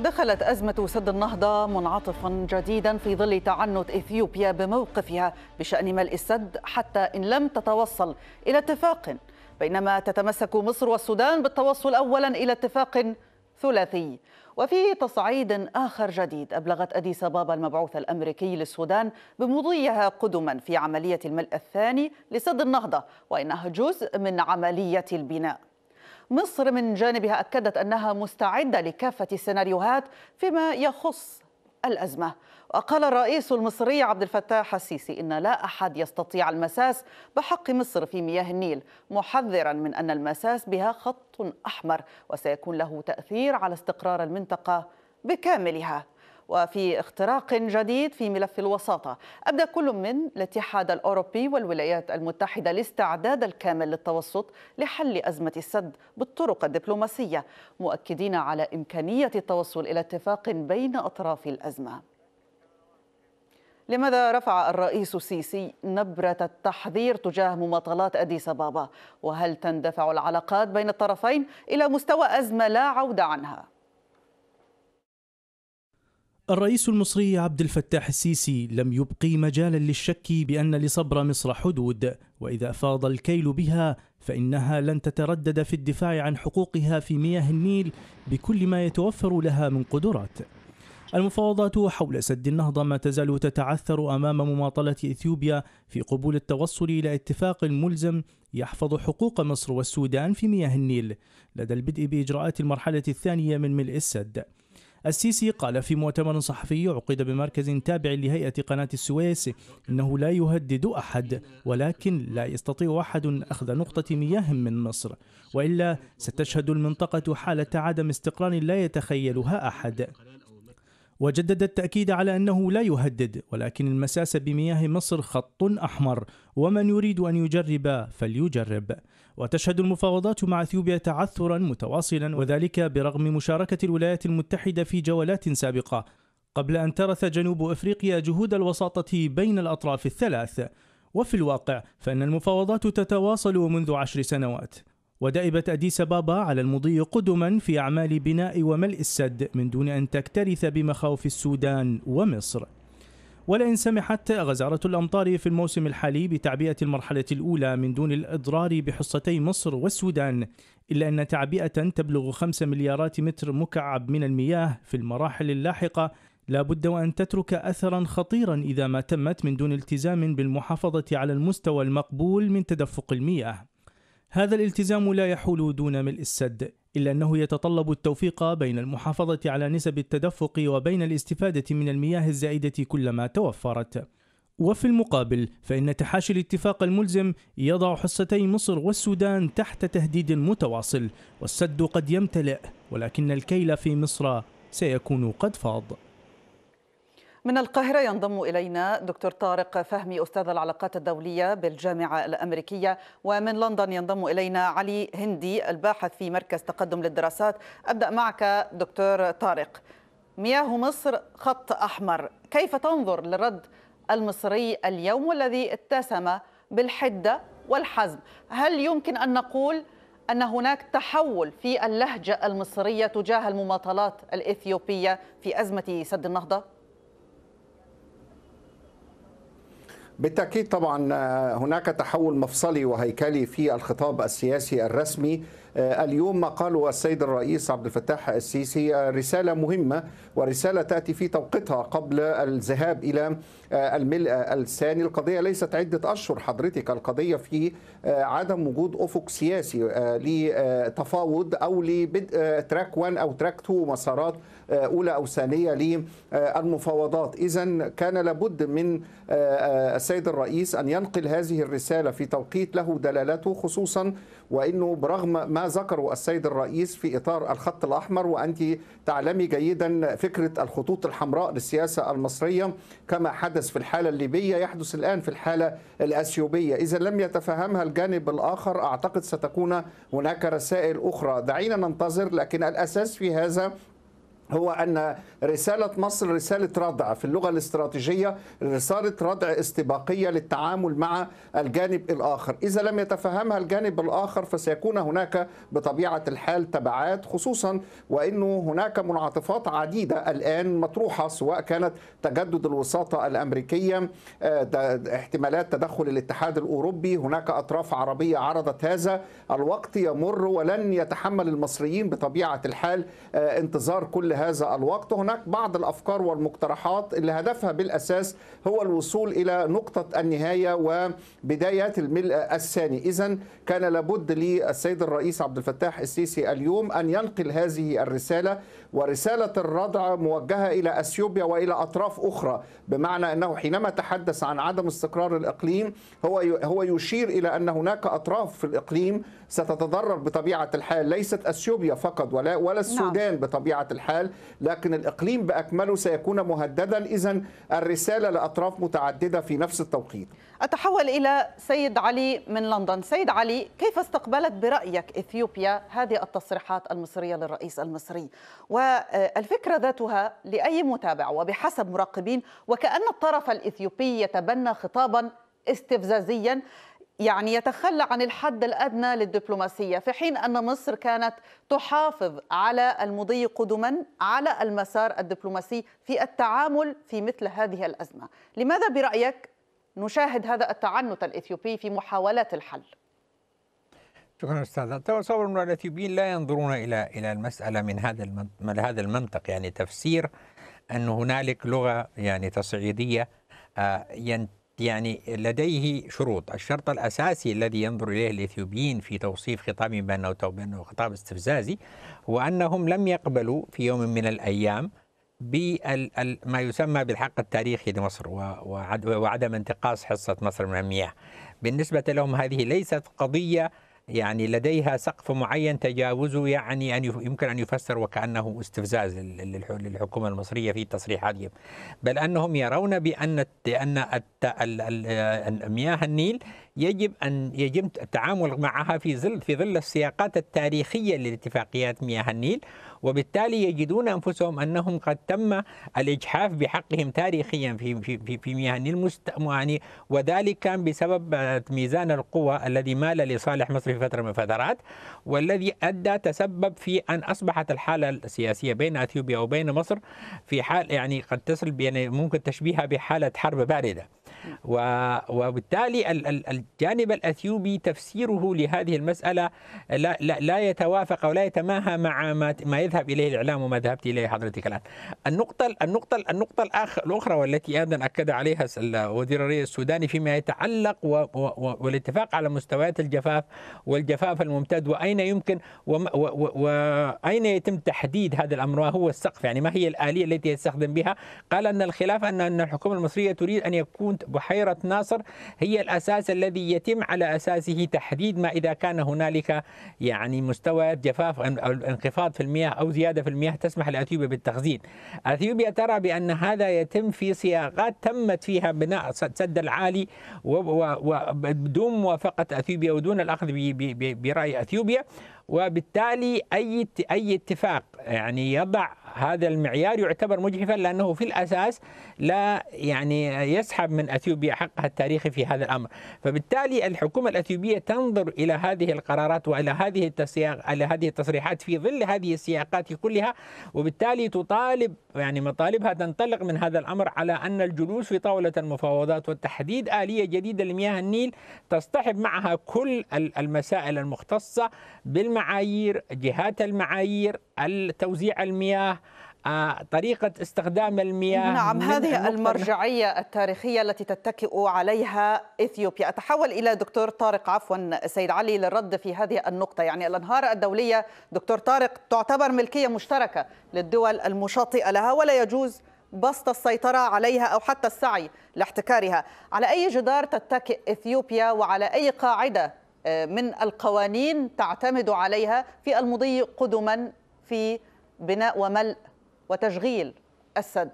دخلت أزمة سد النهضة منعطفا جديدا في ظل تعنت إثيوبيا بموقفها بشأن ملء السد حتى إن لم تتوصل إلى اتفاق بينما تتمسك مصر والسودان بالتوصل أولا إلى اتفاق ثلاثي وفي تصعيد آخر جديد أبلغت أديس بابا المبعوث الأمريكي للسودان بمضيها قدما في عملية الملء الثاني لسد النهضة وإنها جزء من عملية البناء مصر من جانبها أكدت أنها مستعدة لكافة السيناريوهات فيما يخص الأزمة وقال الرئيس المصري عبد الفتاح السيسي إن لا أحد يستطيع المساس بحق مصر في مياه النيل محذرا من أن المساس بها خط أحمر وسيكون له تأثير على استقرار المنطقة بكاملها وفي اختراق جديد في ملف الوساطة أبدى كل من الاتحاد الأوروبي والولايات المتحدة الاستعداد الكامل للتوسط لحل أزمة السد بالطرق الدبلوماسية مؤكدين على إمكانية التوصل إلى اتفاق بين أطراف الأزمة لماذا رفع الرئيس السيسي نبرة التحذير تجاه مماطلات أديس أبابا؟ وهل تندفع العلاقات بين الطرفين إلى مستوى أزمة لا عودة عنها؟ الرئيس المصري عبد الفتاح السيسي لم يبقي مجالا للشك بأن لصبر مصر حدود وإذا فاض الكيل بها فإنها لن تتردد في الدفاع عن حقوقها في مياه النيل بكل ما يتوفر لها من قدرات المفاوضات حول سد النهضة ما تزال تتعثر أمام مماطلة إثيوبيا في قبول التوصل إلى اتفاق ملزم يحفظ حقوق مصر والسودان في مياه النيل لدى البدء بإجراءات المرحلة الثانية من ملء السد السيسي قال في مؤتمر صحفي عقد بمركز تابع لهيئة قناة السويس إنه لا يهدد أحد ولكن لا يستطيع أحد أخذ نقطة مياه من مصر وإلا ستشهد المنطقة حالة عدم استقرار لا يتخيلها أحد وجدد التأكيد على أنه لا يهدد ولكن المساس بمياه مصر خط أحمر ومن يريد أن يجرب فليجرب وتشهد المفاوضات مع اثيوبيا تعثرا متواصلا وذلك برغم مشاركة الولايات المتحدة في جولات سابقة قبل أن ترث جنوب أفريقيا جهود الوساطة بين الأطراف الثلاث وفي الواقع فإن المفاوضات تتواصل منذ عشر سنوات ودأبت أديس بابا على المضي قدما في أعمال بناء وملء السد من دون أن تكترث بمخاوف السودان ومصر ولئن سمحت غزارة الأمطار في الموسم الحالي بتعبئة المرحلة الأولى من دون الإضرار بحصتي مصر والسودان إلا أن تعبئة تبلغ 5 مليارات متر مكعب من المياه في المراحل اللاحقة لا بد وأن تترك أثرا خطيرا إذا ما تمت من دون التزام بالمحافظة على المستوى المقبول من تدفق المياه هذا الالتزام لا يحول دون ملء السد إلا أنه يتطلب التوفيق بين المحافظة على نسب التدفق وبين الاستفادة من المياه الزائدة كلما توفرت وفي المقابل فإن تحاشي الاتفاق الملزم يضع حصتي مصر والسودان تحت تهديد متواصل والسد قد يمتلئ ولكن الكيل في مصر سيكون قد فاض من القاهرة ينضم إلينا دكتور طارق فهمي أستاذ العلاقات الدولية بالجامعة الأمريكية ومن لندن ينضم إلينا علي هندي الباحث في مركز تقدم للدراسات أبدأ معك دكتور طارق مياه مصر خط أحمر كيف تنظر للرد المصري اليوم الذي اتسم بالحدة والحزم هل يمكن أن نقول أن هناك تحول في اللهجة المصرية تجاه المماطلات الإثيوبية في أزمة سد النهضة؟ بالتاكيد طبعا آه، هناك تحول مفصلي وهيكلي في الخطاب السياسي الرسمي آه، اليوم ما قاله السيد الرئيس عبد الفتاح السيسي آه، رساله مهمه ورساله تاتي في توقيتها قبل الذهاب الى الملء الثاني القضيه ليست عده اشهر حضرتك القضيه في عدم وجود افق سياسي لتفاوض او لبدء تراك 1 او تراك 2 مسارات آه، أولى أو ثانية للمفاوضات آه، إذا كان لابد من آه، السيد الرئيس أن ينقل هذه الرسالة في توقيت له دلالته خصوصا وأنه برغم ما ذكره السيد الرئيس في إطار الخط الأحمر وأنت تعلمي جيدا فكرة الخطوط الحمراء للسياسة المصرية كما حدث في الحالة الليبية يحدث الآن في الحالة الأثيوبية إذا لم يتفهمها الجانب الآخر أعتقد ستكون هناك رسائل أخرى دعينا ننتظر لكن الأساس في هذا هو أن رسالة مصر رسالة ردع في اللغة الاستراتيجية رسالة ردع استباقية للتعامل مع الجانب الآخر إذا لم يتفهمها الجانب الآخر فسيكون هناك بطبيعة الحال تبعات خصوصا وأنه هناك منعطفات عديدة الآن مطروحة سواء كانت تجدد الوساطة الأمريكية آه، احتمالات تدخل الاتحاد الأوروبي هناك أطراف عربية عرضت هذا الوقت يمر ولن يتحمل المصريين بطبيعة الحال آه، انتظار كل هذا الوقت هناك بعض الأفكار والمقترحات اللي هدفها بالأساس هو الوصول إلى نقطة النهاية وبدايات الملء الثاني إذا كان لابد للسيد الرئيس عبد الفتاح السيسي اليوم أن ينقل هذه الرسالة ورسالة الردع موجهة إلى أثيوبيا وإلى أطراف أخرى بمعنى أنه حينما تحدث عن عدم استقرار الإقليم هو هو يشير إلى أن هناك أطراف في الإقليم ستتضرر بطبيعة الحال ليست أثيوبيا فقط ولا ولا نعم. السودان بطبيعة الحال لكن الإقليم بأكمله سيكون مهددا إذا الرسالة لأطراف متعددة في نفس التوقيت أتحول إلى سيد علي من لندن سيد علي كيف استقبلت برأيك إثيوبيا هذه التصريحات المصرية للرئيس المصري والفكرة ذاتها لأي متابع وبحسب مراقبين وكأن الطرف الإثيوبي يتبنى خطابا استفزازيا يعني يتخلى عن الحد الادنى للدبلوماسيه في حين ان مصر كانت تحافظ على المضي قدما على المسار الدبلوماسي في التعامل في مثل هذه الازمه لماذا برايك نشاهد هذا التعنت الاثيوبي في محاولات الحل شكرا استاذ اتصور ان الاثيوبيين لا ينظرون الى الى المساله من هذا من هذا المنطق يعني تفسير ان هنالك لغه يعني تصعيديه آه، يعني لديه شروط الشرط الأساسي الذي ينظر إليه الإثيوبيين في توصيف خطابهم بأنه, بأنه خطاب استفزازي هو أنهم لم يقبلوا في يوم من الأيام بما يسمى بالحق التاريخي لمصر وعدم انتقاص حصة مصر من المياه بالنسبة لهم هذه ليست قضية يعني لديها سقف معين تجاوزه يعني أن يمكن أن يفسر وكأنه استفزاز للحكومة المصرية في تصريحاتهم بل أنهم يرون بأن أن مياه النيل يجب أن يجب التعامل معها في ظل في ظل السياقات التاريخية لاتفاقيات مياه النيل وبالتالي يجدون أنفسهم أنهم قد تم الإجحاف بحقهم تاريخيا في في في مهن يعني وذلك كان بسبب آه، ميزان القوى الذي مال لصالح مصر في فترة من الفترات والذي أدى تسبب في أن أصبحت الحالة السياسية بين أثيوبيا وبين مصر في حال يعني قد تصل بين ممكن تشبيهها بحالة حرب باردة وبالتالي الجانب الاثيوبي تفسيره لهذه المساله لا لا, لا او لا يتماهى مع ما, ما يذهب اليه الاعلام وما ذهبت اليه حضرتك الان. النقطه النقطه النقطه الآخر الاخرى والتي ايضا اكد عليها وزير الري السوداني فيما يتعلق والاتفاق على مستويات الجفاف والجفاف الممتد واين يمكن واين يتم تحديد هذا الامر وهو السقف يعني ما هي الاليه التي يستخدم بها؟ قال ان الخلاف ان الحكومه المصريه تريد ان يكون بحيرة ناصر هي الأساس الذي يتم على أساسه تحديد ما إذا كان هنالك يعني مستويات جفاف أو انخفاض في المياه أو زيادة في المياه تسمح لأثيوبيا بالتخزين أثيوبيا ترى بأن هذا يتم في سياقات تمت فيها بناء سد العالي وبدون موافقة أثيوبيا ودون الأخذ برأي أثيوبيا وبالتالي أي أي اتفاق يعني يضع هذا المعيار يعتبر مجحفا لانه في الاساس لا يعني يسحب من اثيوبيا حقها التاريخي في هذا الامر، فبالتالي الحكومه الاثيوبيه تنظر الى هذه القرارات والى هذه التسياق الى هذه التصريحات في ظل هذه السياقات كلها وبالتالي تطالب يعني مطالبها تنطلق من هذا الامر على ان الجلوس في طاوله المفاوضات وتحديد اليه جديده لمياه النيل تصطحب معها كل المسائل المختصه بالمعايير، جهات المعايير، توزيع المياه آه، طريقة استخدام المياه نعم هذه المرجعية التاريخية التي تتكئ عليها إثيوبيا أتحول إلى دكتور طارق عفوا سيد علي للرد في هذه النقطة يعني الأنهار الدولية دكتور طارق تعتبر ملكية مشتركة للدول المشاطئة لها ولا يجوز بسط السيطرة عليها أو حتى السعي لاحتكارها على أي جدار تتكئ إثيوبيا وعلى أي قاعدة آه، من القوانين تعتمد عليها في المضي قدما في بناء وملء وتشغيل السد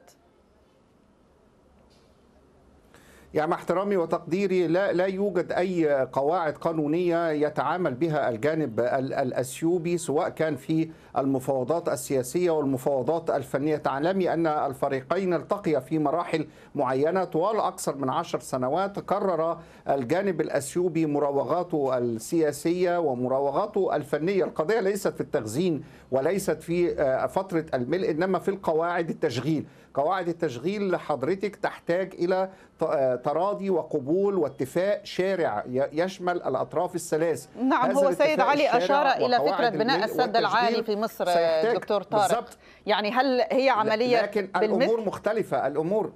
يعني مع احترامي وتقديري لا لا يوجد اي قواعد قانونيه يتعامل بها الجانب الاثيوبي سواء كان في المفاوضات السياسيه والمفاوضات الفنيه تعلمي ان الفريقين التقيا في مراحل معينه طوال اكثر من عشر سنوات قرر الجانب الاثيوبي مراوغاته السياسيه ومراوغاته الفنيه القضيه ليست في التخزين وليست في آه، فتره الملء انما في القواعد التشغيل قواعد التشغيل لحضرتك تحتاج إلى آه، تراضي وقبول واتفاق شارع يشمل الأطراف الثلاث نعم هو سيد علي أشار إلى فكرة بناء السد العالي في مصر دكتور طارق بالزبط. يعني هل هي عملية لكن بالمثل؟ الأمور مختلفة الأمور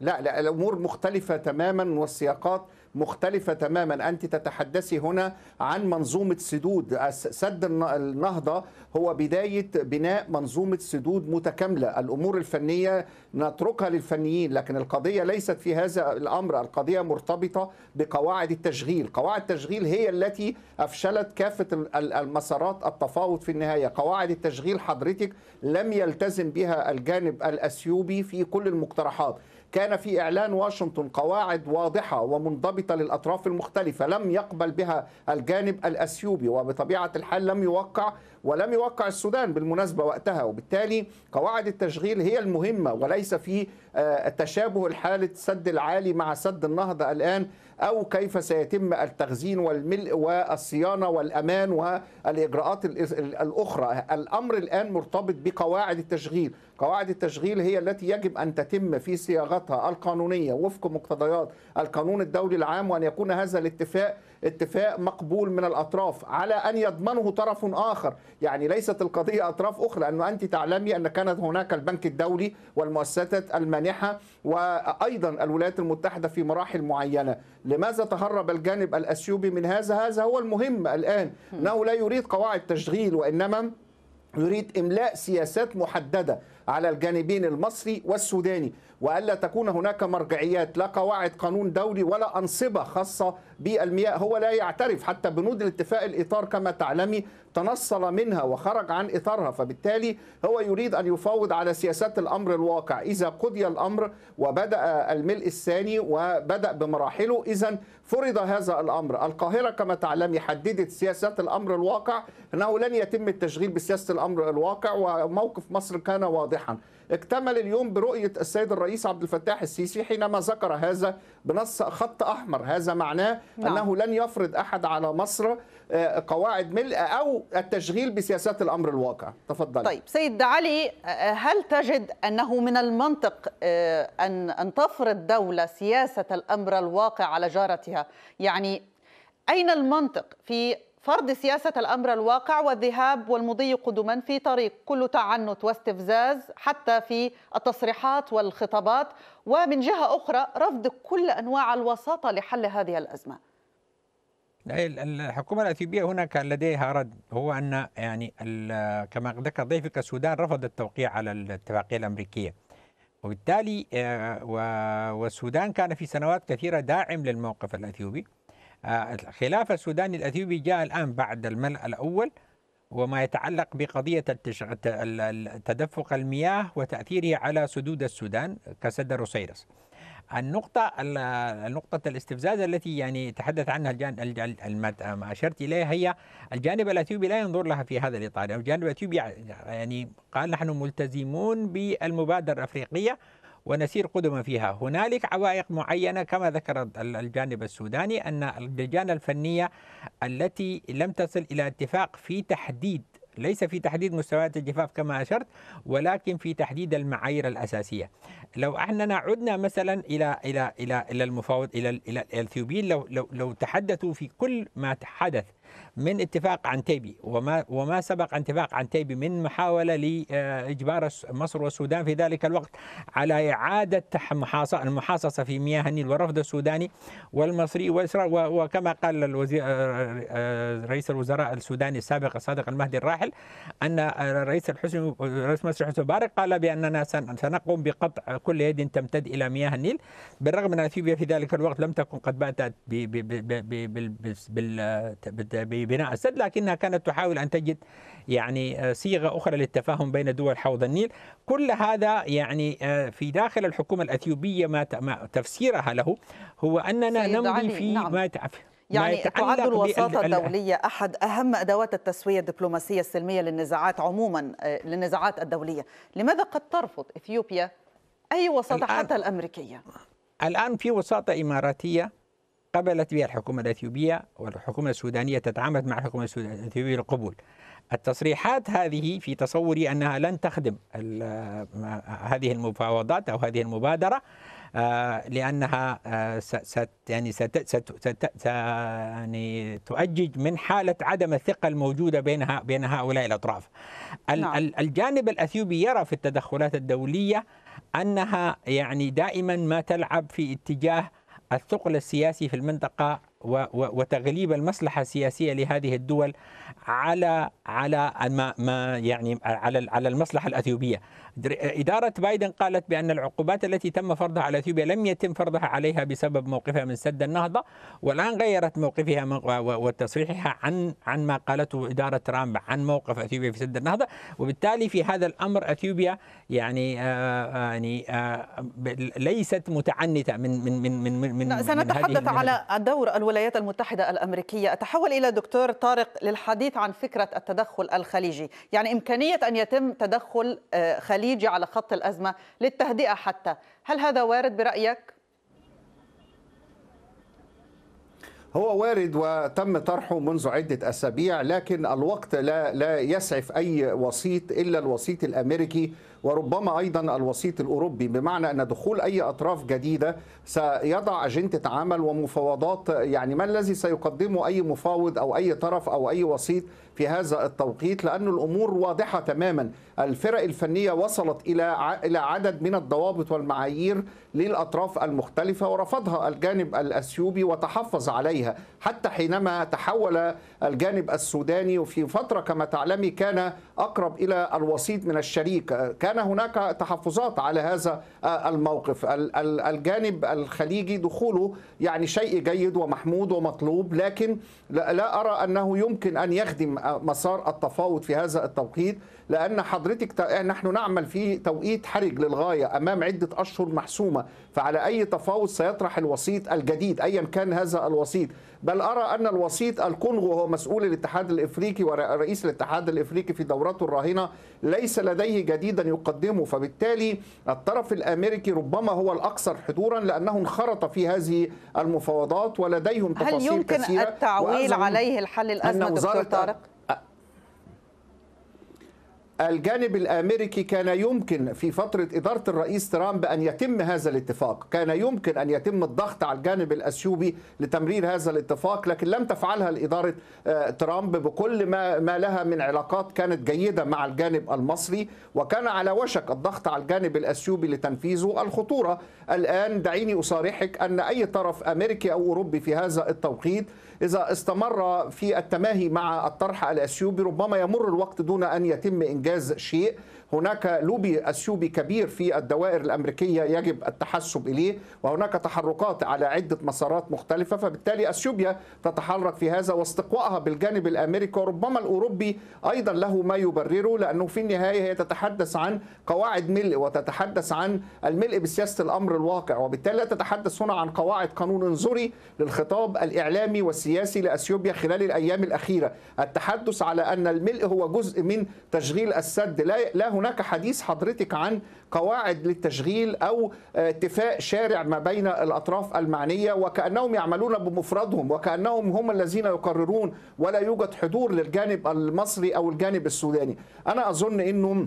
لا لا الأمور مختلفة تماما والسياقات مختلفة تماما أنت تتحدثي هنا عن منظومة سدود سد النهضة هو بداية بناء منظومة سدود متكاملة الأمور الفنية نتركها للفنيين لكن القضية ليست في هذا الأمر القضية مرتبطة بقواعد التشغيل قواعد التشغيل هي التي أفشلت كافة المسارات التفاوض في النهاية قواعد التشغيل حضرتك لم يلتزم بها الجانب الأثيوبي في كل المقترحات كان في إعلان واشنطن قواعد واضحة ومنضبطة للأطراف المختلفة لم يقبل بها الجانب الأثيوبي وبطبيعة الحال لم يوقع ولم يوقع السودان بالمناسبة وقتها وبالتالي قواعد التشغيل هي المهمة وليس في آه، تشابه الحالة سد العالي مع سد النهضة الآن أو كيف سيتم التخزين والملء والصيانة والأمان والإجراءات الأخرى الأمر الآن مرتبط بقواعد التشغيل قواعد التشغيل هي التي يجب أن تتم في صياغتها القانونية وفق مقتضيات القانون الدولي العام وأن يكون هذا الاتفاق اتفاق مقبول من الأطراف على أن يضمنه طرف آخر يعني ليست القضية أطراف أخرى لانه أنت تعلمي أن كانت هناك البنك الدولي والمؤسسات المانحة وأيضا الولايات المتحدة في مراحل معينة لماذا تهرب الجانب الأثيوبي من هذا هذا هو المهم الآن أنه لا يريد قواعد تشغيل وإنما يريد إملاء سياسات محددة على الجانبين المصري والسوداني والا تكون هناك مرجعيات لا قواعد قانون دولي ولا انصبه خاصه بالمياه هو لا يعترف حتى بنود الاتفاق الاطار كما تعلمي تنصل منها وخرج عن اطارها فبالتالي هو يريد ان يفاوض على سياسات الامر الواقع اذا قضي الامر وبدا الملء الثاني وبدا بمراحله اذا فرض هذا الامر القاهره كما تعلمي حددت سياسات الامر الواقع انه لن يتم التشغيل بسياسه الامر الواقع وموقف مصر كان واضحا واضحا اكتمل اليوم برؤية السيد الرئيس عبد الفتاح السيسي حينما ذكر هذا بنص خط أحمر هذا معناه نعم. أنه لن يفرض أحد على مصر آه، قواعد ملء أو التشغيل بسياسات الأمر الواقع تفضل طيب سيد علي آه، هل تجد أنه من المنطق آه، أن, أن تفرض دولة سياسة الأمر الواقع على جارتها يعني أين المنطق في فرض سياسة الأمر الواقع والذهاب والمضي قدما في طريق كل تعنت واستفزاز حتى في التصريحات والخطابات ومن جهة أخرى رفض كل أنواع الوساطة لحل هذه الأزمة الحكومة الأثيوبية هناك لديها رد هو أن يعني كما ذكر ضيفك السودان رفض التوقيع على الاتفاقية الأمريكية وبالتالي آه، والسودان كان في سنوات كثيرة داعم للموقف الأثيوبي الخلاف السوداني الاثيوبي جاء الان بعد الملا الاول وما يتعلق بقضية تدفق المياه وتأثيره على سدود السودان كسد روسيرس النقطة النقطة الاستفزاز التي يعني تحدث عنها الجانب آه، ما أشرت إليها هي الجانب الأثيوبي لا ينظر لها في هذا الإطار يعني الجانب الأثيوبي يعني قال نحن ملتزمون بالمبادرة الأفريقية ونسير قدما فيها هنالك عوائق معينة كما ذكر الجانب السوداني أن اللجان الفنية التي لم تصل إلى اتفاق في تحديد ليس في تحديد مستويات الجفاف كما اشرت ولكن في تحديد المعايير الاساسيه. لو اننا عدنا مثلا الى الى الى الى المفاوض الى الى الاثيوبيين لو لو لو تحدثوا في كل ما حدث من اتفاق عنتيبي وما وما سبق اتفاق عنتيبي من محاوله لاجبار مصر والسودان في ذلك الوقت على اعاده المحاصصه في مياه النيل والرفض السوداني والمصري واسرائيل وكما قال الوزير آه، آه، رئيس الوزراء السوداني السابق الصادق المهدي الراحل ان الرئيس الحسني رئيس مصر حسني مبارك قال باننا سنقوم بقطع كل يد تمتد الى مياه النيل بالرغم من ان اثيوبيا في ذلك الوقت لم تكن قد باتت ببناء السد لكنها كانت تحاول أن تجد يعني آه، صيغة أخرى للتفاهم بين دول حوض النيل كل هذا يعني آه، في داخل الحكومة الأثيوبية ما تفسيرها له هو أننا نمضي في نعم. ما تعرف يعني تعد الوساطة الدولية أحد أهم أدوات التسوية الدبلوماسية السلمية للنزاعات عموما آه، للنزاعات الدولية لماذا قد ترفض إثيوبيا أي وساطة حتى الأمريكية؟ الآن في وساطة إماراتية قبلت بها الحكومة الأثيوبية والحكومة السودانية تتعامد مع الحكومة الأثيوبية للقبول التصريحات هذه في تصوري أنها لن تخدم آه، هذه المفاوضات أو هذه المبادرة آه، لانها آه، ست يعني ست ست يعني تؤجج من حاله عدم الثقه الموجوده بينها بين هؤلاء الاطراف. نعم. الجانب الاثيوبي يرى في التدخلات الدوليه انها يعني دائما ما تلعب في اتجاه الثقل السياسي في المنطقة وتغليب المصلحه السياسيه لهذه الدول على على ما يعني على على المصلحه الاثيوبيه. اداره بايدن قالت بان العقوبات التي تم فرضها على اثيوبيا لم يتم فرضها عليها بسبب موقفها من سد النهضه والان غيرت موقفها وتصريحها عن عن ما قالته اداره ترامب عن موقف اثيوبيا في سد النهضه وبالتالي في هذا الامر اثيوبيا يعني آه, آه، يعني آه ليست متعنته من من من من من سنتحدث على الدور الولايات الولايات المتحدة الأمريكية أتحول إلى دكتور طارق للحديث عن فكرة التدخل الخليجي يعني إمكانية أن يتم تدخل آه، خليجي على خط الأزمة للتهدئة حتى هل هذا وارد برأيك؟ هو وارد وتم طرحه منذ عدة أسابيع لكن الوقت لا, لا يسعف أي وسيط إلا الوسيط الأمريكي وربما أيضا الوسيط الأوروبي بمعنى أن دخول أي أطراف جديدة سيضع أجندة عمل ومفاوضات يعني ما الذي سيقدمه أي مفاوض أو أي طرف أو أي وسيط في هذا التوقيت لأن الأمور واضحة تماما الفرق الفنية وصلت إلى إلى عدد من الضوابط والمعايير للأطراف المختلفة ورفضها الجانب الأثيوبي وتحفظ عليها حتى حينما تحول الجانب السوداني وفي فترة كما تعلمي كان أقرب إلى الوسيط من الشريك كان كان هناك تحفظات على هذا آه، الموقف الجانب الخليجي دخوله يعني شيء جيد ومحمود ومطلوب لكن لا أرى أنه يمكن أن يخدم آه، مسار التفاوض في هذا التوقيت لأن حضرتك يعني نحن نعمل في توقيت حرج للغاية أمام عدة أشهر محسومة فعلى أي تفاوض سيطرح الوسيط الجديد أيا كان هذا الوسيط بل أرى أن الوسيط الكونغو وهو مسؤول الاتحاد الإفريقي ورئيس الاتحاد الإفريقي في دورته الراهنة ليس لديه جديدا يقدمه فبالتالي الطرف الأمريكي ربما هو الأكثر حضورا لأنه انخرط في هذه المفاوضات ولديهم تفاصيل كثيرة هل يمكن كثيرة التعويل عليه الحل الأزمة دكتور طارق؟ الجانب الامريكي كان يمكن في فتره اداره الرئيس ترامب ان يتم هذا الاتفاق، كان يمكن ان يتم الضغط على الجانب الاثيوبي لتمرير هذا الاتفاق لكن لم تفعلها الاداره آه، ترامب بكل ما ما لها من علاقات كانت جيده مع الجانب المصري وكان على وشك الضغط على الجانب الاثيوبي لتنفيذه الخطوره الان دعيني اصارحك ان اي طرف امريكي او اوروبي في هذا التوقيت إذا استمر في التماهي مع الطرح الأثيوبي ربما يمر الوقت دون أن يتم إنجاز شيء هناك لوبي اثيوبي كبير في الدوائر الامريكيه يجب التحسب اليه وهناك تحركات على عده مسارات مختلفه فبالتالي اثيوبيا تتحرك في هذا واستقوائها بالجانب الامريكي وربما الاوروبي ايضا له ما يبرره لانه في النهايه هي تتحدث عن قواعد ملء وتتحدث عن الملء بسياسه الامر الواقع وبالتالي لا تتحدث هنا عن قواعد قانون انظري للخطاب الاعلامي والسياسي لاثيوبيا خلال الايام الاخيره التحدث على ان الملء هو جزء من تشغيل السد لا لا هناك هناك حديث حضرتك عن قواعد للتشغيل أو اتفاق شارع ما بين الأطراف المعنية وكأنهم يعملون بمفردهم وكأنهم هم الذين يقررون ولا يوجد حضور للجانب المصري أو الجانب السوداني أنا أظن أنه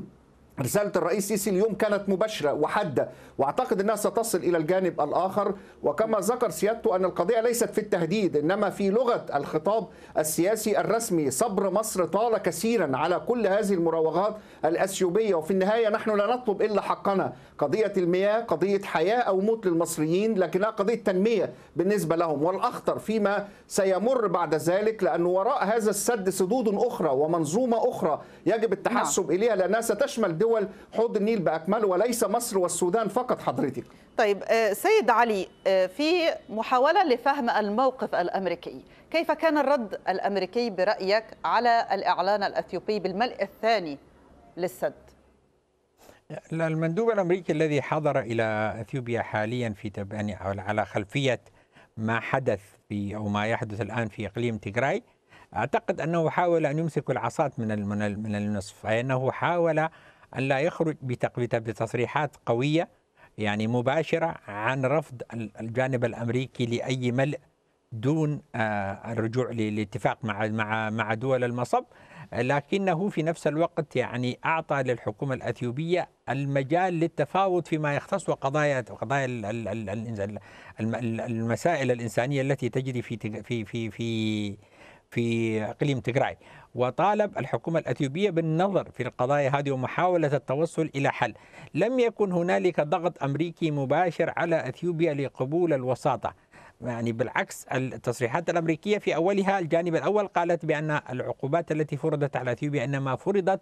رسالة الرئيس سيسي اليوم كانت مباشرة وحادة وأعتقد أنها ستصل إلى الجانب الآخر وكما ذكر سيادته أن القضية ليست في التهديد إنما في لغة الخطاب السياسي الرسمي صبر مصر طال كثيرا على كل هذه المراوغات الأثيوبية وفي النهاية نحن لا نطلب إلا حقنا قضية المياه قضية حياة أو موت للمصريين لكنها قضية تنمية بالنسبة لهم والأخطر فيما سيمر بعد ذلك لأن وراء هذا السد سدود أخرى ومنظومة أخرى يجب التحسب نعم. إليها لأنها ستشمل دول دول حوض النيل باكمله وليس مصر والسودان فقط حضرتك طيب آه، سيد علي آه، في محاوله لفهم الموقف الامريكي كيف كان الرد الامريكي برايك على الاعلان الاثيوبي بالملء الثاني للسد المندوب الامريكي الذي حضر الى اثيوبيا حاليا في تبني يعني على خلفيه ما حدث في او ما يحدث الان في اقليم تيغراي اعتقد انه حاول ان يمسك العصات من من النصف اي انه حاول أن لا يخرج بتصريحات قوية يعني مباشرة عن رفض الجانب الأمريكي لأي ملء دون آه، الرجوع للاتفاق مع مع مع دول المصب لكنه في نفس الوقت يعني اعطى للحكومه الاثيوبيه المجال للتفاوض فيما يختص وقضايا قضايا المسائل الانسانيه التي تجري في في في في في اقليم تجراي وطالب الحكومة الأثيوبية بالنظر في القضايا هذه ومحاولة التوصل إلى حل لم يكن هنالك ضغط أمريكي مباشر على أثيوبيا لقبول الوساطة يعني بالعكس التصريحات الأمريكية في أولها الجانب الأول قالت بأن العقوبات التي فرضت على أثيوبيا إنما فرضت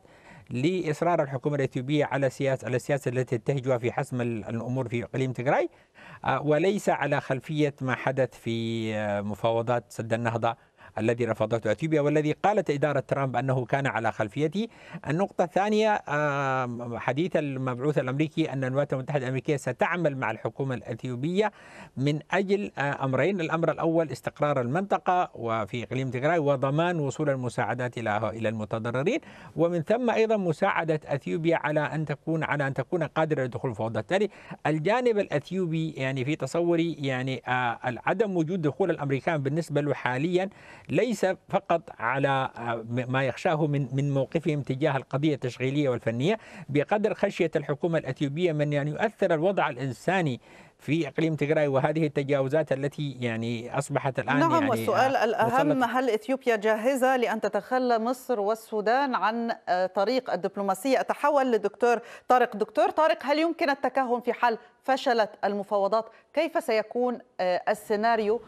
لإصرار الحكومة الأثيوبية على سياسة السياسة التي تتهجها في حسم الأمور في إقليم تجراي آه، وليس على خلفية ما حدث في آه، مفاوضات سد النهضة الذي رفضته اثيوبيا والذي قالت اداره ترامب انه كان على خلفيته. النقطه الثانيه حديث المبعوث الامريكي ان الولايات المتحده الامريكيه ستعمل مع الحكومه الاثيوبيه من اجل آه، امرين، الامر الاول استقرار المنطقه وفي اقليم تيغراي وضمان وصول المساعدات الى الى المتضررين ومن ثم ايضا مساعده اثيوبيا على ان تكون على ان تكون قادره للدخول الفوضى، التالي بالتالي الجانب الاثيوبي يعني في تصوري يعني آه، عدم وجود دخول الامريكان بالنسبه له حاليا ليس فقط على آه، ما يخشاه من من موقفهم تجاه القضيه التشغيليه والفنيه بقدر خشيه الحكومه الاثيوبيه من يعني يؤثر الوضع الانساني في اقليم تيغراي وهذه التجاوزات التي يعني اصبحت الان نعم يعني والسؤال آه، الاهم هل اثيوبيا جاهزه لان تتخلى مصر والسودان عن آه، طريق الدبلوماسيه اتحول لدكتور طارق دكتور طارق هل يمكن التكهن في حال فشلت المفاوضات كيف سيكون السيناريو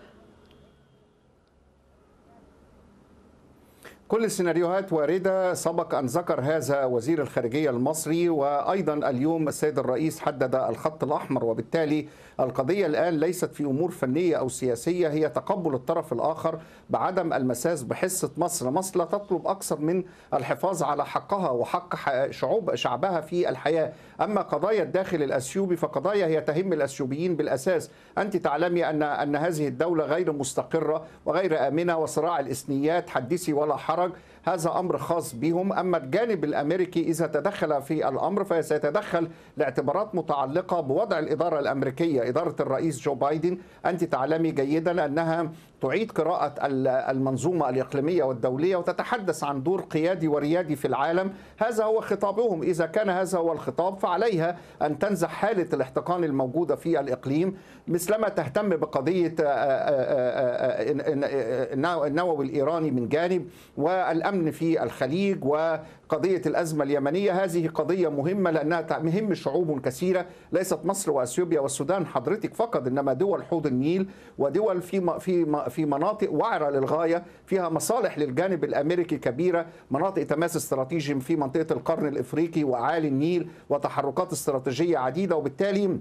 كل السيناريوهات واردة سبق أن ذكر هذا وزير الخارجية المصري وأيضا اليوم السيد الرئيس حدد الخط الأحمر وبالتالي القضية الآن ليست في أمور فنية أو سياسية هي تقبل الطرف الآخر بعدم المساس بحصة مصر مصر لا تطلب أكثر من الحفاظ على حقها وحق شعوب شعبها في الحياة أما قضايا الداخل الأثيوبي فقضايا هي تهم الأثيوبيين بالأساس أنت تعلمي أن أن هذه الدولة غير مستقرة وغير آمنة وصراع الإثنيات حدثي ولا حرج هذا أمر خاص بهم أما الجانب الأمريكي إذا تدخل في الأمر فسيتدخل لاعتبارات متعلقة بوضع الإدارة الأمريكية إدارة الرئيس جو بايدن أنت تعلمي جيدا أنها تعيد قراءة المنظومة الإقليمية والدولية وتتحدث عن دور قيادي وريادي في العالم هذا هو خطابهم إذا كان هذا هو الخطاب فعليها أن تنزح حالة الاحتقان الموجودة في الإقليم مثلما تهتم بقضية النووي الإيراني من جانب والأمن الامن في الخليج وقضيه الازمه اليمنيه هذه قضيه مهمه لانها تهم شعوب كثيره ليست مصر واثيوبيا والسودان حضرتك فقط انما دول حوض النيل ودول في في في مناطق وعره للغايه فيها مصالح للجانب الامريكي كبيره مناطق تماس استراتيجي في منطقه القرن الافريقي وعالي النيل وتحركات استراتيجيه عديده وبالتالي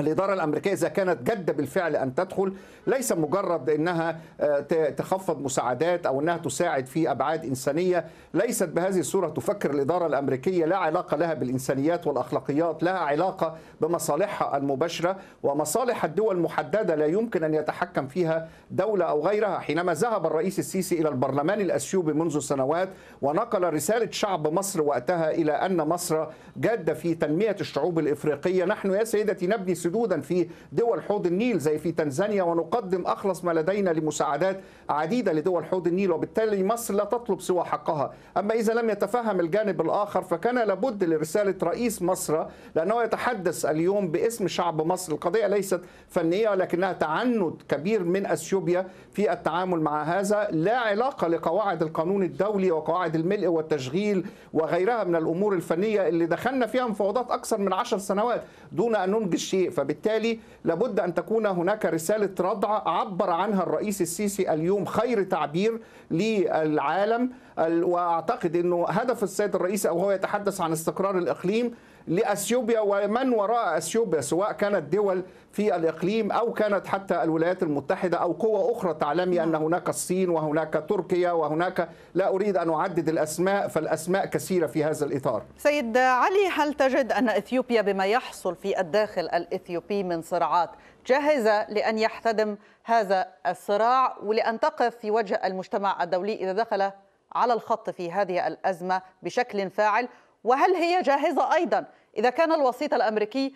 الإدارة الأمريكية إذا كانت جادة بالفعل أن تدخل ليس مجرد أنها آه، تخفض مساعدات أو أنها تساعد في أبعاد إنسانية ليست بهذه الصورة تفكر الإدارة الأمريكية لا علاقة لها بالإنسانيات والأخلاقيات لها علاقة بمصالحها المباشرة ومصالح الدول محددة لا يمكن أن يتحكم فيها دولة أو غيرها حينما ذهب الرئيس السيسي إلى البرلمان الأثيوبي منذ سنوات ونقل رسالة شعب مصر وقتها إلى أن مصر جادة في تنمية الشعوب الإفريقية نحن يا سيدتي نبني سدودا في دول حوض النيل زي في تنزانيا ونقدم أخلص ما لدينا لمساعدات عديدة لدول حوض النيل وبالتالي مصر لا تطلب سوى حقها أما إذا لم يتفهم الجانب الآخر فكان لابد لرسالة رئيس مصر لأنه يتحدث اليوم باسم شعب مصر القضية ليست فنية ولكنها تعنت كبير من أثيوبيا في التعامل مع هذا لا علاقة لقواعد القانون الدولي وقواعد الملء والتشغيل وغيرها من الأمور الفنية اللي دخلنا فيها مفاوضات أكثر من عشر سنوات دون أن ننجز شيء فبالتالي لابد أن تكون هناك رسالة ردع عبر عنها الرئيس السيسي اليوم خير تعبير للعالم واعتقد انه هدف السيد الرئيس او هو يتحدث عن استقرار الاقليم لأثيوبيا ومن وراء أثيوبيا سواء كانت دول في الإقليم أو كانت حتى الولايات المتحدة أو قوى أخرى تعلمي أن نعم. هناك الصين وهناك تركيا وهناك لا أريد أن أعدد الأسماء فالأسماء كثيرة في هذا الإطار سيد علي هل تجد أن إثيوبيا بما يحصل في الداخل الإثيوبي من صراعات جاهزة لأن يحتدم هذا الصراع ولأن تقف في وجه المجتمع الدولي إذا دخل على الخط في هذه الأزمة بشكل فاعل وهل هي جاهزة أيضا إذا كان الوسيط الأمريكي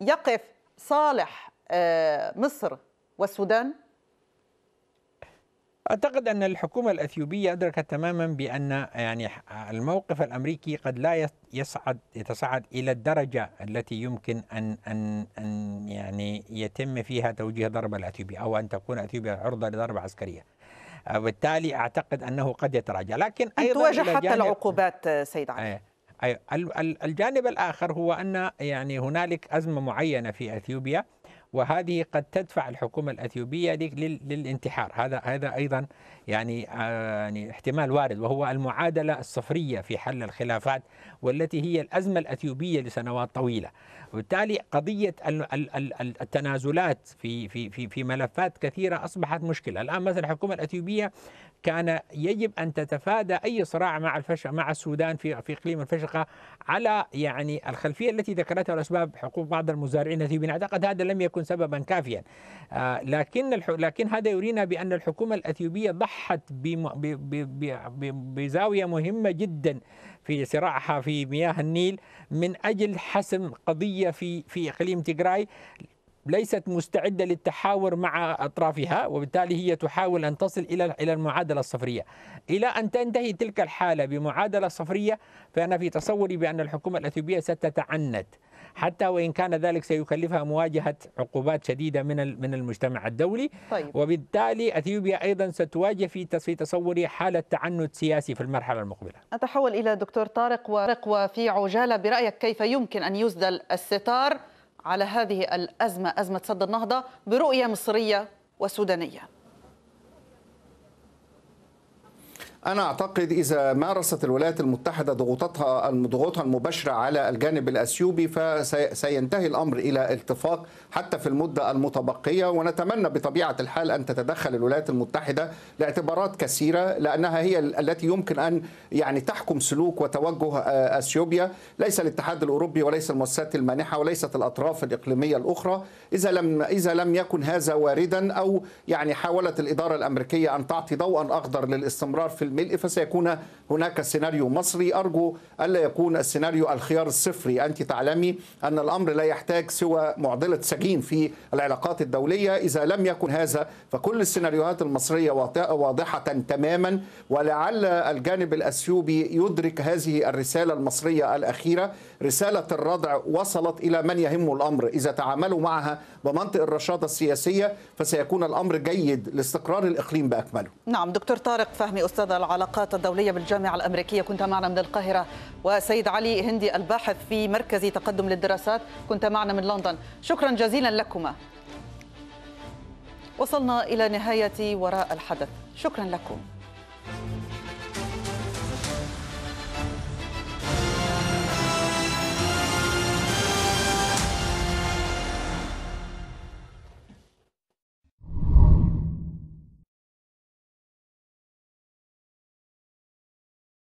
يقف صالح آه، مصر والسودان؟ اعتقد ان الحكومه الاثيوبيه ادركت تماما بان يعني الموقف الامريكي قد لا يصعد يتصعد الى الدرجه التي يمكن ان ان ان يعني يتم فيها توجيه ضربة لأثيوبيا او ان تكون اثيوبيا عرضه لضربه عسكريه. وبالتالي آه، اعتقد انه قد يتراجع لكن ايضا تواجه حتى العقوبات آه، سيد علي. الجانب الآخر هو أن يعني هنالك أزمة معينة في أثيوبيا وهذه قد تدفع الحكومة الأثيوبية للانتحار هذا هذا أيضا يعني آه، يعني احتمال وارد وهو المعادله الصفريه في حل الخلافات والتي هي الازمه الاثيوبيه لسنوات طويله وبالتالي قضيه التنازلات في في في في ملفات كثيره اصبحت مشكله الان مثلا الحكومه الاثيوبيه كان يجب ان تتفادى اي صراع مع الفشق مع السودان في في اقليم الفشقه على يعني الخلفيه التي ذكرتها الاسباب حقوق بعض المزارعين الاثيوبيين اعتقد هذا لم يكن سببا كافيا آه، لكن لكن هذا يرينا بان الحكومه الاثيوبيه ضحت ضحت بزاوية مهمة جدا في صراعها في مياه النيل من أجل حسم قضية في في إقليم تيغراي ليست مستعدة للتحاور مع أطرافها وبالتالي هي تحاول أن تصل إلى إلى المعادلة الصفرية إلى أن تنتهي تلك الحالة بمعادلة صفرية فأنا في تصوري بأن الحكومة الأثيوبية ستتعنت حتى وإن كان ذلك سيكلفها مواجهة عقوبات شديدة من من المجتمع الدولي طيب. وبالتالي أثيوبيا أيضا ستواجه في في تصوري حالة تعنت سياسي في المرحلة المقبلة أتحول إلى دكتور طارق وفي عجالة برأيك كيف يمكن أن يسدل الستار على هذه الأزمة أزمة سد النهضة برؤية مصرية وسودانية أنا أعتقد إذا مارست الولايات المتحدة ضغوطاتها ضغوطها المباشرة على الجانب الأثيوبي فسينتهي الأمر إلى اتفاق حتى في المدة المتبقية ونتمنى بطبيعة الحال أن تتدخل الولايات المتحدة لاعتبارات كثيرة لأنها هي التي يمكن أن يعني تحكم سلوك وتوجه آه، أثيوبيا ليس الاتحاد الأوروبي وليس المؤسسات المانحة وليست الأطراف الإقليمية الأخرى إذا لم إذا لم يكن هذا واردا أو يعني حاولت الإدارة الأمريكية أن تعطي ضوءا أخضر للاستمرار في ملء فسيكون هناك سيناريو مصري أرجو ألا يكون السيناريو الخيار الصفري أنت تعلمي أن الأمر لا يحتاج سوى معضلة سجين في العلاقات الدولية إذا لم يكن هذا فكل السيناريوهات المصرية واضحة تماما ولعل الجانب الأثيوبي يدرك هذه الرسالة المصرية الأخيرة رسالة الردع وصلت إلى من يهمه الأمر إذا تعاملوا معها بمنطق الرشادة السياسية فسيكون الأمر جيد لاستقرار الإقليم بأكمله نعم دكتور طارق فهمي أستاذ والعلاقات الدولية بالجامعة الأمريكية كنت معنا من القاهرة وسيد علي هندي الباحث في مركز تقدم للدراسات كنت معنا من لندن شكرا جزيلا لكما وصلنا إلى نهاية وراء الحدث شكرا لكم